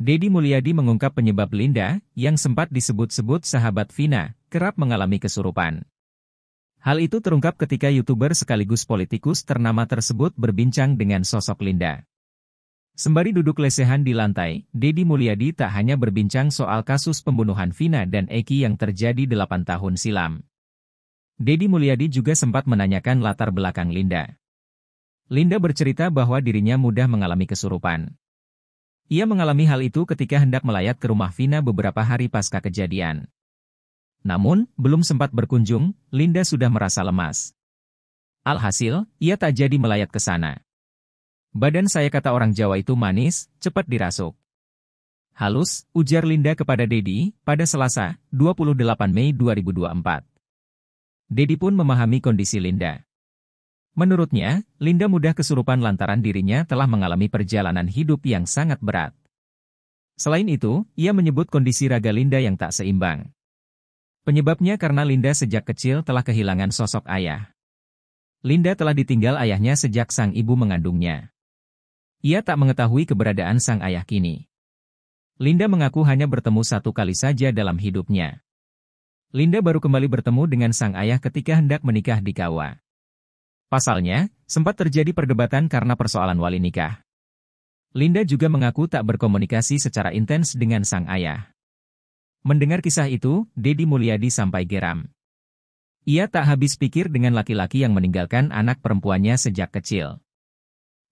Dedi Mulyadi mengungkap penyebab Linda, yang sempat disebut-sebut sahabat Vina, kerap mengalami kesurupan. Hal itu terungkap ketika YouTuber sekaligus politikus ternama tersebut berbincang dengan sosok Linda. Sembari duduk lesehan di lantai, Dedi Mulyadi tak hanya berbincang soal kasus pembunuhan Vina dan Eki yang terjadi 8 tahun silam. Dedi Mulyadi juga sempat menanyakan latar belakang Linda. Linda bercerita bahwa dirinya mudah mengalami kesurupan. Ia mengalami hal itu ketika hendak melayat ke rumah Vina beberapa hari pasca kejadian. Namun, belum sempat berkunjung, Linda sudah merasa lemas. Alhasil, ia tak jadi melayat ke sana. Badan saya kata orang Jawa itu manis, cepat dirasuk. Halus, ujar Linda kepada Dedi pada Selasa, 28 Mei 2024. Dedi pun memahami kondisi Linda. Menurutnya, Linda mudah kesurupan lantaran dirinya telah mengalami perjalanan hidup yang sangat berat. Selain itu, ia menyebut kondisi raga Linda yang tak seimbang. Penyebabnya karena Linda sejak kecil telah kehilangan sosok ayah. Linda telah ditinggal ayahnya sejak sang ibu mengandungnya. Ia tak mengetahui keberadaan sang ayah kini. Linda mengaku hanya bertemu satu kali saja dalam hidupnya. Linda baru kembali bertemu dengan sang ayah ketika hendak menikah di Kawa. Pasalnya, sempat terjadi perdebatan karena persoalan wali nikah. Linda juga mengaku tak berkomunikasi secara intens dengan sang ayah. Mendengar kisah itu, Dedi Mulyadi sampai geram. Ia tak habis pikir dengan laki-laki yang meninggalkan anak perempuannya sejak kecil.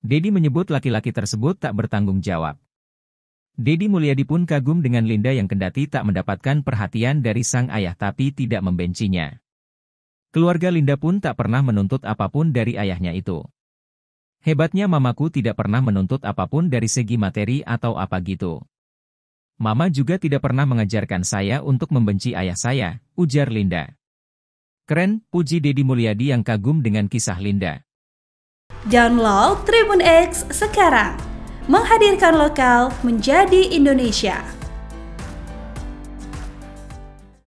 Dedi menyebut laki-laki tersebut tak bertanggung jawab. Dedi Mulyadi pun kagum dengan Linda yang kendati tak mendapatkan perhatian dari sang ayah tapi tidak membencinya. Keluarga Linda pun tak pernah menuntut apapun dari ayahnya itu. Hebatnya mamaku tidak pernah menuntut apapun dari segi materi atau apa gitu. Mama juga tidak pernah mengajarkan saya untuk membenci ayah saya, ujar Linda. Keren, puji Deddy Mulyadi yang kagum dengan kisah Linda. Download Tribun X sekarang. Menghadirkan lokal menjadi Indonesia.